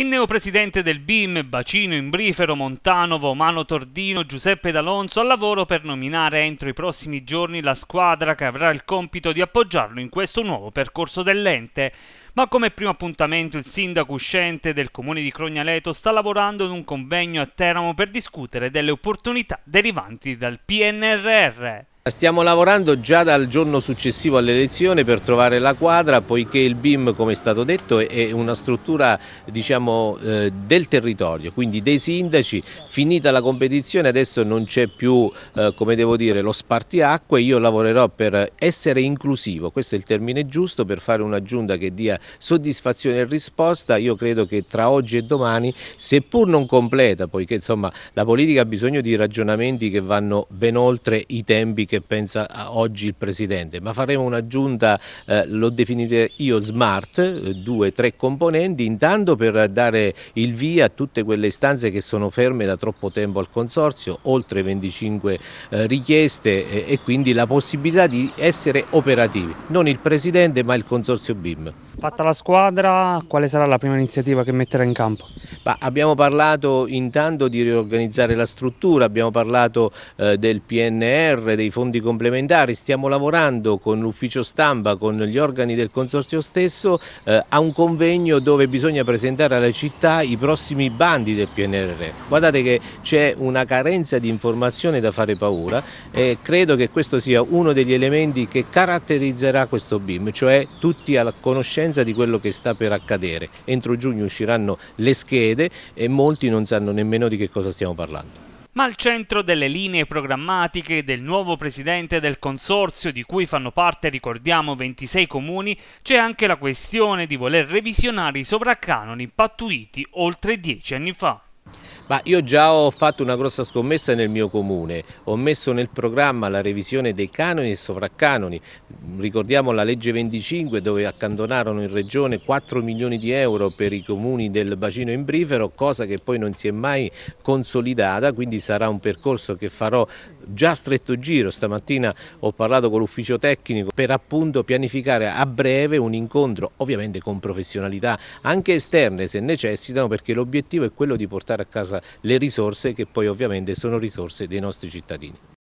Il neopresidente del BIM, Bacino Imbrifero, Montano, Mano Tordino, Giuseppe D'Alonso al lavoro per nominare entro i prossimi giorni la squadra che avrà il compito di appoggiarlo in questo nuovo percorso dell'ente. Ma come primo appuntamento il sindaco uscente del comune di Crognaleto sta lavorando ad un convegno a Teramo per discutere delle opportunità derivanti dal PNRR. Stiamo lavorando già dal giorno successivo all'elezione per trovare la quadra poiché il BIM come è stato detto è una struttura diciamo, eh, del territorio quindi dei sindaci finita la competizione adesso non c'è più eh, dire, lo spartiacque io lavorerò per essere inclusivo questo è il termine giusto per fare un'aggiunta che dia soddisfazione e risposta io credo che tra oggi e domani seppur non completa poiché insomma, la politica ha bisogno di ragionamenti che vanno ben oltre i tempi che pensa oggi il Presidente, ma faremo una giunta, eh, l'ho definita io smart, eh, due, tre componenti, intanto per dare il via a tutte quelle istanze che sono ferme da troppo tempo al Consorzio, oltre 25 eh, richieste eh, e quindi la possibilità di essere operativi, non il Presidente ma il Consorzio BIM. Fatta la squadra, quale sarà la prima iniziativa che metterà in campo? Bah, abbiamo parlato intanto di riorganizzare la struttura, abbiamo parlato eh, del PNR, dei fondi complementari, stiamo lavorando con l'ufficio stampa, con gli organi del consorzio stesso eh, a un convegno dove bisogna presentare alla città i prossimi bandi del PNR. Guardate che c'è una carenza di informazione da fare paura e credo che questo sia uno degli elementi che caratterizzerà questo BIM, cioè tutti alla conoscenza conoscenza di quello che sta per accadere. Entro giugno usciranno le schede e molti non sanno nemmeno di che cosa stiamo parlando. Ma al centro delle linee programmatiche del nuovo presidente del consorzio di cui fanno parte, ricordiamo, 26 comuni, c'è anche la questione di voler revisionare i sovraccanoni pattuiti oltre dieci anni fa. Ma io già ho fatto una grossa scommessa nel mio comune, ho messo nel programma la revisione dei canoni e sovraccanoni, ricordiamo la legge 25 dove accantonarono in regione 4 milioni di euro per i comuni del bacino imbrifero, cosa che poi non si è mai consolidata, quindi sarà un percorso che farò già a stretto giro, stamattina ho parlato con l'ufficio tecnico per appunto pianificare a breve un incontro ovviamente con professionalità anche esterne se necessitano perché l'obiettivo è quello di portare a casa le risorse che poi ovviamente sono risorse dei nostri cittadini.